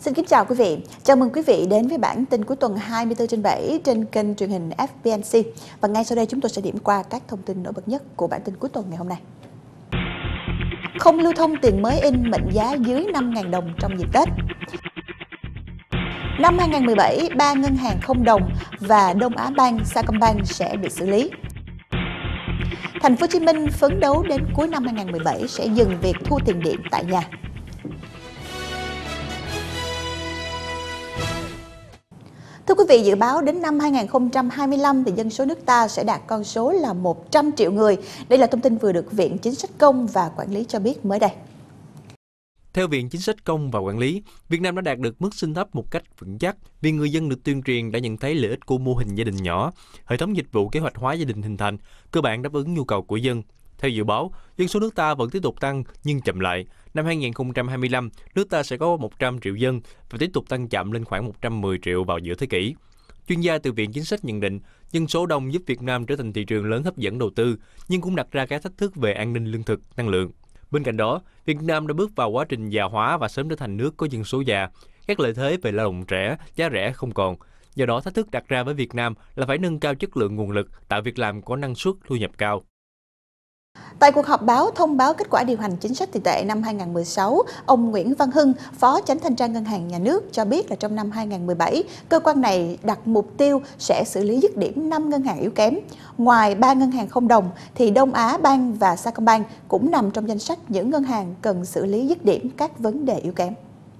Xin kính chào quý vị. Chào mừng quý vị đến với bản tin cuối tuần 24 trên 7 trên kênh truyền hình FBNC. Và ngay sau đây chúng tôi sẽ điểm qua các thông tin nổi bật nhất của bản tin cuối tuần ngày hôm nay. Không lưu thông tiền mới in mệnh giá dưới 5.000 đồng trong dịp Tết. Năm 2017, ba ngân hàng không đồng và Đông Á Bank, Sacombank sẽ bị xử lý. Thành phố Hồ Chí Minh phấn đấu đến cuối năm 2017 sẽ dừng việc thu tiền điện tại nhà. Thưa quý vị, dự báo đến năm 2025 thì dân số nước ta sẽ đạt con số là 100 triệu người. Đây là thông tin vừa được Viện Chính sách Công và Quản lý cho biết mới đây. Theo Viện Chính sách Công và Quản lý, Việt Nam đã đạt được mức sinh thấp một cách vững chắc vì người dân được tuyên truyền đã nhận thấy lợi ích của mô hình gia đình nhỏ, hệ thống dịch vụ kế hoạch hóa gia đình hình thành, cơ bản đáp ứng nhu cầu của dân theo dự báo, dân số nước ta vẫn tiếp tục tăng nhưng chậm lại. Năm 2025, nước ta sẽ có 100 triệu dân và tiếp tục tăng chậm lên khoảng 110 triệu vào giữa thế kỷ. Chuyên gia từ Viện Chính sách nhận định, dân số đông giúp Việt Nam trở thành thị trường lớn hấp dẫn đầu tư, nhưng cũng đặt ra các thách thức về an ninh lương thực, năng lượng. Bên cạnh đó, Việt Nam đã bước vào quá trình già hóa và sớm trở thành nước có dân số già. Các lợi thế về lao động trẻ, giá rẻ không còn. Do đó, thách thức đặt ra với Việt Nam là phải nâng cao chất lượng nguồn lực, tạo việc làm có năng suất, thu nhập cao. Tại cuộc họp báo thông báo kết quả điều hành chính sách tiền tệ năm 2016, ông Nguyễn Văn Hưng, Phó Chánh thanh tra Ngân hàng Nhà nước cho biết là trong năm 2017, cơ quan này đặt mục tiêu sẽ xử lý dứt điểm 5 ngân hàng yếu kém. Ngoài ba ngân hàng không đồng thì Đông Á Bank và Sacombank cũng nằm trong danh sách những ngân hàng cần xử lý dứt điểm các vấn đề yếu kém.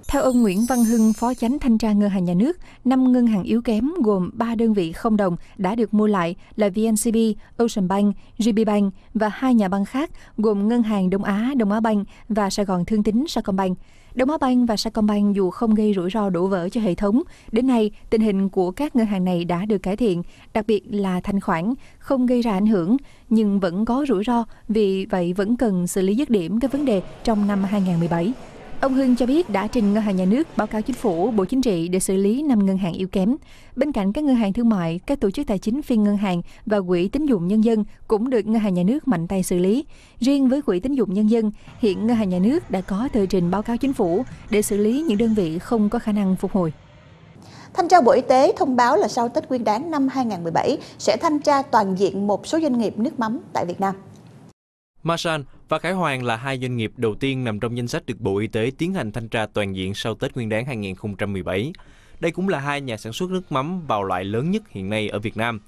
Theo ông Nguyễn Văn Hưng, Phó Chánh Thanh tra Ngân hàng Nhà nước, 5 ngân hàng yếu kém gồm 3 đơn vị không đồng đã được mua lại là VNCB, Ocean Bank, GB Bank và hai nhà băng khác gồm Ngân hàng Đông Á, Đông Á Bank và Sài Gòn Thương Tín, Sacombank. Đông Á Bank và Sacombank dù không gây rủi ro đổ vỡ cho hệ thống, đến nay tình hình của các ngân hàng này đã được cải thiện, đặc biệt là thanh khoản, không gây ra ảnh hưởng, nhưng vẫn có rủi ro, vì vậy vẫn cần xử lý dứt điểm các vấn đề trong năm 2017. Ông Hưng cho biết đã trình Ngân hàng Nhà nước báo cáo Chính phủ, Bộ Chính trị để xử lý 5 ngân hàng yếu kém. Bên cạnh các ngân hàng thương mại, các tổ chức tài chính phi ngân hàng và quỹ tín dụng nhân dân cũng được Ngân hàng Nhà nước mạnh tay xử lý. Riêng với quỹ tín dụng nhân dân, hiện Ngân hàng Nhà nước đã có tờ trình báo cáo Chính phủ để xử lý những đơn vị không có khả năng phục hồi. Thanh tra Bộ Y tế thông báo là sau Tết Nguyên đán năm 2017 sẽ thanh tra toàn diện một số doanh nghiệp nước mắm tại Việt Nam. Masan và Khải Hoàng là hai doanh nghiệp đầu tiên nằm trong danh sách được Bộ Y tế tiến hành thanh tra toàn diện sau Tết Nguyên đán 2017. Đây cũng là hai nhà sản xuất nước mắm bào loại lớn nhất hiện nay ở Việt Nam.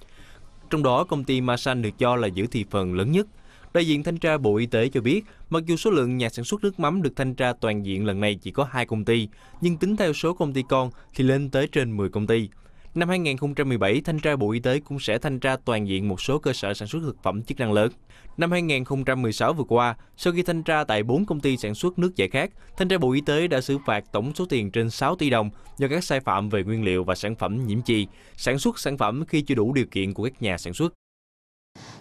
Trong đó, công ty Masan được cho là giữ thị phần lớn nhất. Đại diện thanh tra Bộ Y tế cho biết, mặc dù số lượng nhà sản xuất nước mắm được thanh tra toàn diện lần này chỉ có 2 công ty, nhưng tính theo số công ty con thì lên tới trên 10 công ty. Năm 2017, thanh tra Bộ Y tế cũng sẽ thanh tra toàn diện một số cơ sở sản xuất thực phẩm chức năng lớn. Năm 2016 vừa qua, sau khi thanh tra tại 4 công ty sản xuất nước giải khát, thanh tra Bộ Y tế đã xử phạt tổng số tiền trên 6 tỷ đồng do các sai phạm về nguyên liệu và sản phẩm nhiễm chì, sản xuất sản phẩm khi chưa đủ điều kiện của các nhà sản xuất.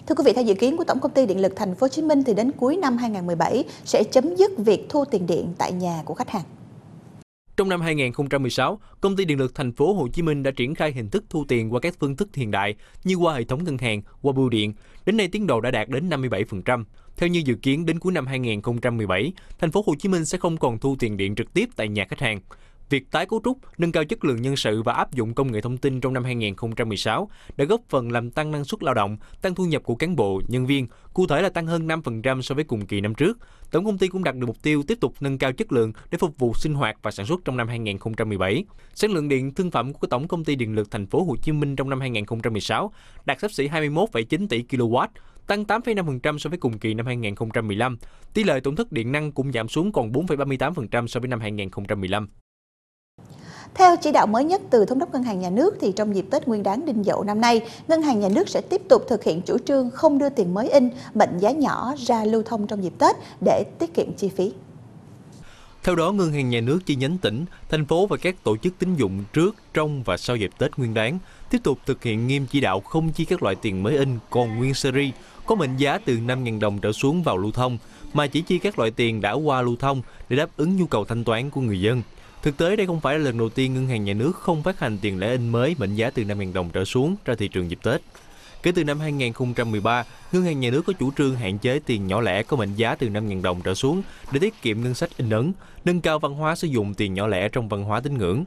Thưa quý vị, theo dự kiến của Tổng công ty Điện lực Thành phố Hồ Chí Minh thì đến cuối năm 2017 sẽ chấm dứt việc thu tiền điện tại nhà của khách hàng. Trong năm 2016, công ty điện lực thành phố Hồ Chí Minh đã triển khai hình thức thu tiền qua các phương thức hiện đại như qua hệ thống ngân hàng, qua bưu điện. Đến nay tiến độ đã đạt đến 57%. Theo như dự kiến đến cuối năm 2017, thành phố Hồ Chí Minh sẽ không còn thu tiền điện trực tiếp tại nhà khách hàng. Việc tái cấu trúc, nâng cao chất lượng nhân sự và áp dụng công nghệ thông tin trong năm 2016 đã góp phần làm tăng năng suất lao động, tăng thu nhập của cán bộ, nhân viên, cụ thể là tăng hơn 5% so với cùng kỳ năm trước. Tổng công ty cũng đặt được mục tiêu tiếp tục nâng cao chất lượng để phục vụ sinh hoạt và sản xuất trong năm 2017. Sản lượng điện thương phẩm của Tổng công ty Điện lực Thành phố Hồ Chí Minh trong năm 2016 đạt sắp xỉ 21,9 tỷ kW, tăng 8,5% so với cùng kỳ năm 2015. Tỷ lệ tổn thất điện năng cũng giảm xuống còn 4,38% so với năm 2015. Theo chỉ đạo mới nhất từ Thống đốc Ngân hàng Nhà nước thì trong dịp Tết Nguyên đán Đinh Dậu năm nay, Ngân hàng Nhà nước sẽ tiếp tục thực hiện chủ trương không đưa tiền mới in, mệnh giá nhỏ ra lưu thông trong dịp Tết để tiết kiệm chi phí. Theo đó, Ngân hàng Nhà nước chi nhánh tỉnh, thành phố và các tổ chức tín dụng trước, trong và sau dịp Tết Nguyên đán tiếp tục thực hiện nghiêm chỉ đạo không chi các loại tiền mới in còn nguyên series có mệnh giá từ 5.000 đồng trở xuống vào lưu thông, mà chỉ chi các loại tiền đã qua lưu thông để đáp ứng nhu cầu thanh toán của người dân. Thực tế đây không phải là lần đầu tiên ngân hàng nhà nước không phát hành tiền lẻ in mới mệnh giá từ 5.000 đồng trở xuống ra thị trường dịp Tết. Kể từ năm 2013, ngân hàng nhà nước có chủ trương hạn chế tiền nhỏ lẻ có mệnh giá từ 5.000 đồng trở xuống để tiết kiệm ngân sách in ấn, nâng cao văn hóa sử dụng tiền nhỏ lẻ trong văn hóa tín ngưỡng.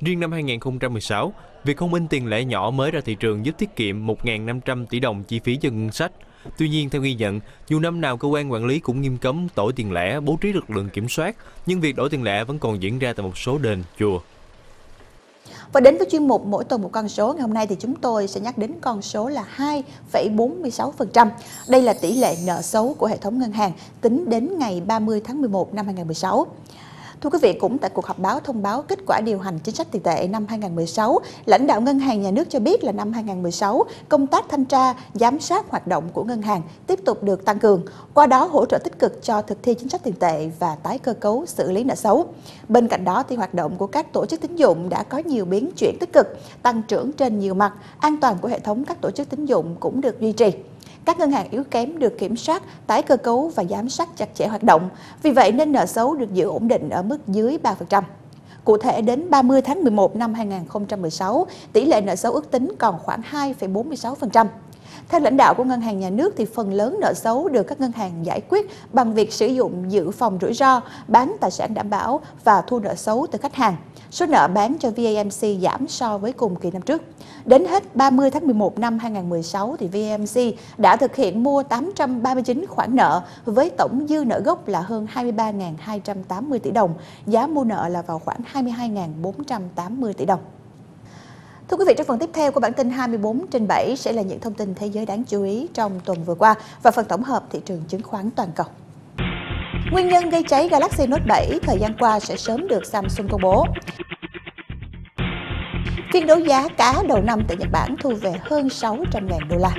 Riêng năm 2016, việc không in tiền lẻ nhỏ mới ra thị trường giúp tiết kiệm 1.500 tỷ đồng chi phí cho ngân sách – Tuy nhiên, theo ghi nhận, dù năm nào cơ quan quản lý cũng nghiêm cấm tổ tiền lẻ, bố trí lực lượng kiểm soát, nhưng việc đổi tiền lẻ vẫn còn diễn ra tại một số đền, chùa. Và đến với chuyên mục mỗi tuần một con số, ngày hôm nay thì chúng tôi sẽ nhắc đến con số là 2,46%. Đây là tỷ lệ nợ xấu của hệ thống ngân hàng tính đến ngày 30 tháng 11 năm 2016. Thưa quý vị, cũng tại cuộc họp báo thông báo kết quả điều hành chính sách tiền tệ năm 2016, lãnh đạo ngân hàng nhà nước cho biết là năm 2016, công tác thanh tra, giám sát hoạt động của ngân hàng tiếp tục được tăng cường, qua đó hỗ trợ tích cực cho thực thi chính sách tiền tệ và tái cơ cấu xử lý nợ xấu. Bên cạnh đó thì hoạt động của các tổ chức tín dụng đã có nhiều biến chuyển tích cực, tăng trưởng trên nhiều mặt, an toàn của hệ thống các tổ chức tín dụng cũng được duy trì các ngân hàng yếu kém được kiểm soát, tái cơ cấu và giám sát chặt chẽ hoạt động. Vì vậy nên nợ xấu được giữ ổn định ở mức dưới 3%. Cụ thể đến 30 tháng 11 năm 2016, tỷ lệ nợ xấu ước tính còn khoảng 2,46%. Theo lãnh đạo của ngân hàng nhà nước thì phần lớn nợ xấu được các ngân hàng giải quyết bằng việc sử dụng dự phòng rủi ro, bán tài sản đảm bảo và thu nợ xấu từ khách hàng số nợ bán cho VAMC giảm so với cùng kỳ năm trước. Đến hết 30 tháng 11 năm 2016 thì VAMC đã thực hiện mua 839 khoản nợ với tổng dư nợ gốc là hơn 23.280 tỷ đồng, giá mua nợ là vào khoảng 22.480 tỷ đồng. Thưa quý vị, trong phần tiếp theo của bản tin 24 trên 7 sẽ là những thông tin thế giới đáng chú ý trong tuần vừa qua và phần tổng hợp thị trường chứng khoán toàn cầu. Nguyên nhân gây cháy Galaxy Note 7 thời gian qua sẽ sớm được Samsung công bố. Phiên đấu giá cá đầu năm tại Nhật Bản thu về hơn 600.000 đô la.